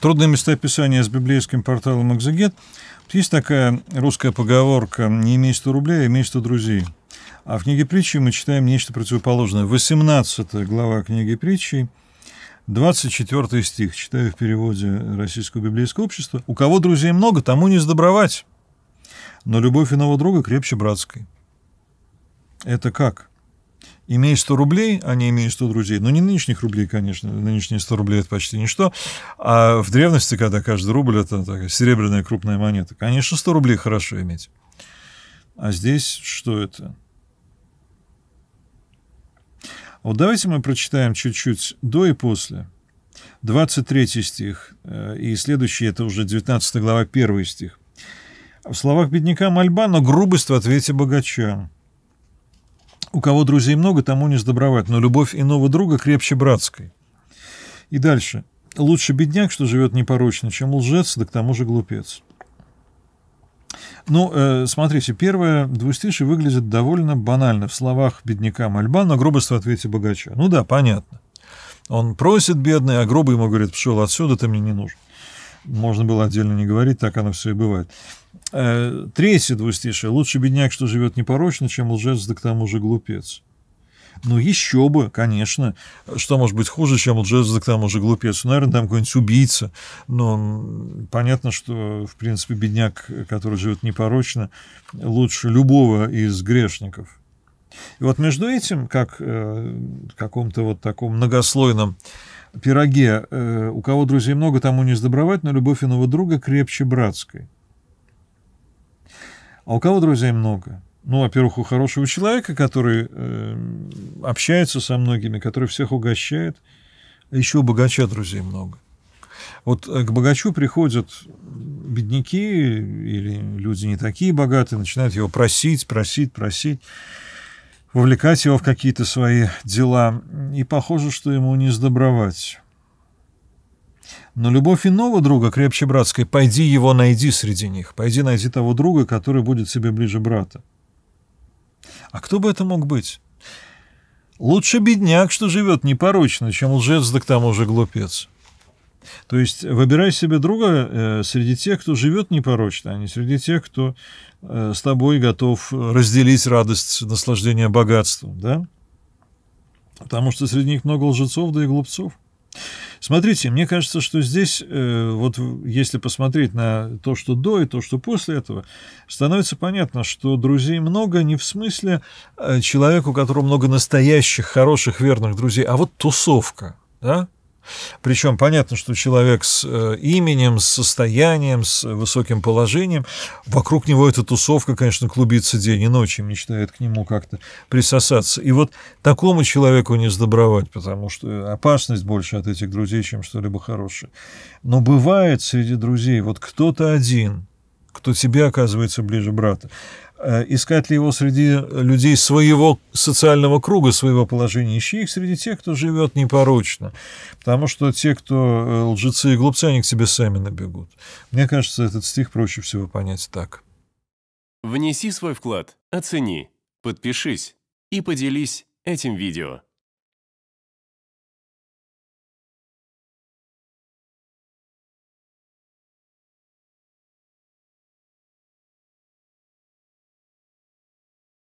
Трудные места местописания с библейским порталом «Экзегет». Есть такая русская поговорка «не имей 100 рублей, а имей 100 друзей». А в книге притчи мы читаем нечто противоположное. 18 глава книги притчи, 24 стих, читаю в переводе Российского библейского общества. «У кого друзей много, тому не сдобровать, но любовь иного друга крепче братской». Это как? имеешь 100 рублей, а не имеешь 100 друзей, ну, не нынешних рублей, конечно, нынешние 100 рублей – это почти ничто, а в древности, когда каждый рубль – это такая серебряная крупная монета, конечно, 100 рублей хорошо иметь. А здесь что это? Вот давайте мы прочитаем чуть-чуть до и после. 23 стих, э, и следующий – это уже 19 глава, 1 стих. В словах бедняка мольба, но грубость в ответе богача. У кого друзей много, тому не сдобровать, но любовь иного друга крепче братской. И дальше. Лучше бедняк, что живет непорочно, чем лжец, да к тому же глупец. Ну, э, смотрите, первое двустишие выглядит довольно банально в словах бедняка мольба на грубость в ответе богача. Ну да, понятно. Он просит бедный, а грубый ему говорит, пошел отсюда, ты мне не нужен. Можно было отдельно не говорить, так оно все и бывает. Э, Третье двустишее. Лучше бедняк, что живет непорочно, чем лжец, да к тому же глупец. Ну, еще бы, конечно. Что может быть хуже, чем лжец, да к тому же глупец? Ну, наверное, там какой-нибудь убийца. Но понятно, что, в принципе, бедняк, который живет непорочно, лучше любого из грешников. И вот между этим, как э, каком-то вот таком многослойном пироге, э, у кого друзей много, тому не сдобровать, но любовь иного друга крепче братской. А у кого друзей много? Ну, во-первых, у хорошего человека, который э, общается со многими, который всех угощает. А еще у богача друзей много. Вот э, к богачу приходят бедняки или люди не такие богатые, начинают его просить, просить, просить, вовлекать его в какие-то свои дела. И похоже, что ему не сдобровать. Но любовь иного друга, крепче братской, пойди его найди среди них. Пойди найди того друга, который будет себе ближе брата. А кто бы это мог быть? Лучше бедняк, что живет непорочно, чем лжец, да к тому же глупец. То есть выбирай себе друга э, среди тех, кто живет непорочно, а не среди тех, кто э, с тобой готов разделить радость наслаждения богатством, да? Потому что среди них много лжецов, да и глупцов. Смотрите, мне кажется, что здесь, э, вот если посмотреть на то, что до и то, что после этого, становится понятно, что друзей много не в смысле э, человеку, у которого много настоящих, хороших, верных друзей, а вот тусовка, да? Причем понятно, что человек с э, именем, с состоянием, с высоким положением, вокруг него эта тусовка, конечно, клубится день и ночь, и мечтает к нему как-то присосаться. И вот такому человеку не сдобровать, потому что опасность больше от этих друзей, чем что-либо хорошее. Но бывает среди друзей вот кто-то один, кто тебе оказывается ближе брата. Э, искать ли его среди людей своего социального круга, своего положения, ищи их среди тех, кто живет непорочно. Потому что те, кто э, лжецы и глупцы, они к тебе сами набегут. Мне кажется, этот стих проще всего понять так. Внеси свой вклад, оцени, подпишись и поделись этим видео.